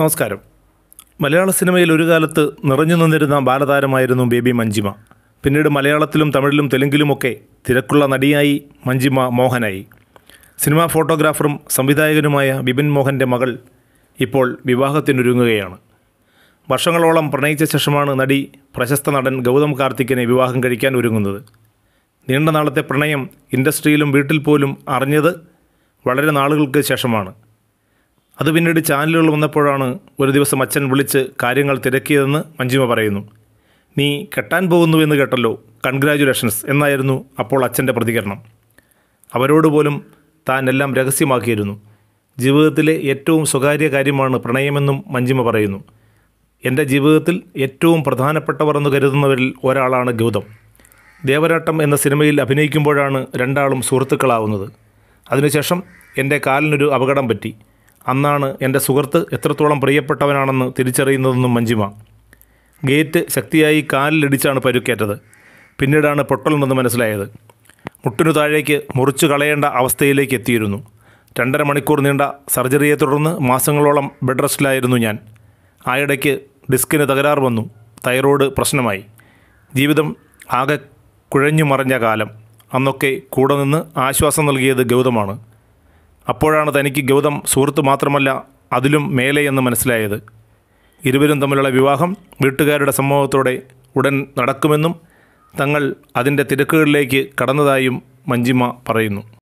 നമസ്കാരം മലയാള സിനിമയിൽ ഒരു കാലത്ത് നിറഞ്ഞു നിന്നിരുന്ന ബാലതാരമായിരുന്നു ബേബി മഞ്ജിമ പിന്നീട് മലയാളത്തിലും തമിഴിലും തെലുങ്കിലുമൊക്കെ തിരക്കുള്ള നടിയായി മഞ്ജിമ മോഹനായി സിനിമാ ഫോട്ടോഗ്രാഫറും സംവിധായകനുമായ ബിപിൻ മോഹൻ്റെ മകൾ ഇപ്പോൾ വിവാഹത്തിനൊരുങ്ങുകയാണ് വർഷങ്ങളോളം പ്രണയിച്ച ശേഷമാണ് നടി പ്രശസ്ത നടൻ ഗൗതം കാർത്തിക്കിനെ വിവാഹം കഴിക്കാൻ ഒരുങ്ങുന്നത് നീണ്ട നാളത്തെ പ്രണയം ഇൻഡസ്ട്രിയിലും വീട്ടിൽ പോലും അറിഞ്ഞത് വളരെ നാളുകൾക്ക് ശേഷമാണ് അത് പിന്നീട് ചാനലുകൾ വന്നപ്പോഴാണ് ഒരു ദിവസം അച്ഛൻ വിളിച്ച് കാര്യങ്ങൾ തിരക്കിയതെന്ന് മഞ്ജിമ പറയുന്നു നീ കെട്ടാൻ പോകുന്നു എന്ന് കേട്ടല്ലോ കൺഗ്രാജുലേഷൻസ് എന്നായിരുന്നു അപ്പോൾ അച്ഛൻ്റെ പ്രതികരണം അവരോട് പോലും താൻ എല്ലാം രഹസ്യമാക്കിയിരുന്നു ജീവിതത്തിലെ ഏറ്റവും സ്വകാര്യ കാര്യമാണ് പ്രണയമെന്നും മഞ്ജിമ പറയുന്നു എൻ്റെ ജീവിതത്തിൽ ഏറ്റവും പ്രധാനപ്പെട്ടവർ എന്ന് കരുതുന്നവരിൽ ഒരാളാണ് ഗൗതം ദേവരാട്ടം എന്ന സിനിമയിൽ അഭിനയിക്കുമ്പോഴാണ് രണ്ടാളും സുഹൃത്തുക്കളാവുന്നത് അതിനുശേഷം എൻ്റെ കാലിനൊരു അപകടം പറ്റി അന്നാണ് എൻ്റെ സുഹൃത്ത് എത്രത്തോളം പ്രിയപ്പെട്ടവനാണെന്ന് തിരിച്ചറിയുന്നതെന്നും മഞ്ജിമ ഗേറ്റ് ശക്തിയായി കാലിലിടിച്ചാണ് പരുക്കേറ്റത് പിന്നീടാണ് പൊട്ടലുണ്ടെന്ന് മനസ്സിലായത് മുട്ടിനു താഴേക്ക് മുറിച്ചു കളയേണ്ട അവസ്ഥയിലേക്ക് എത്തിയിരുന്നു രണ്ടര മണിക്കൂർ നീണ്ട സർജറിയെ തുടർന്ന് മാസങ്ങളോളം ബെഡ് റെസ്റ്റിലായിരുന്നു ഞാൻ ആയിടയ്ക്ക് ഡിസ്കിന് തകരാർ വന്നു തൈറോയ്ഡ് പ്രശ്നമായി ജീവിതം ആകെ കുഴഞ്ഞു മറിഞ്ഞ കാലം അന്നൊക്കെ കൂടെ നിന്ന് ആശ്വാസം നൽകിയത് ഗൗതമാണ് അപ്പോഴാണ് തനിക്ക് ഗൗതം സുഹൃത്ത് മാത്രമല്ല അതിലും മേലെ എന്ന് മനസ്സിലായത് ഇരുവരും തമ്മിലുള്ള വിവാഹം വീട്ടുകാരുടെ സമ്മതത്തോടെ ഉടൻ നടക്കുമെന്നും തങ്ങൾ അതിൻ്റെ തിരക്കുകളിലേക്ക് കടന്നതായും മഞ്ജിമ പറയുന്നു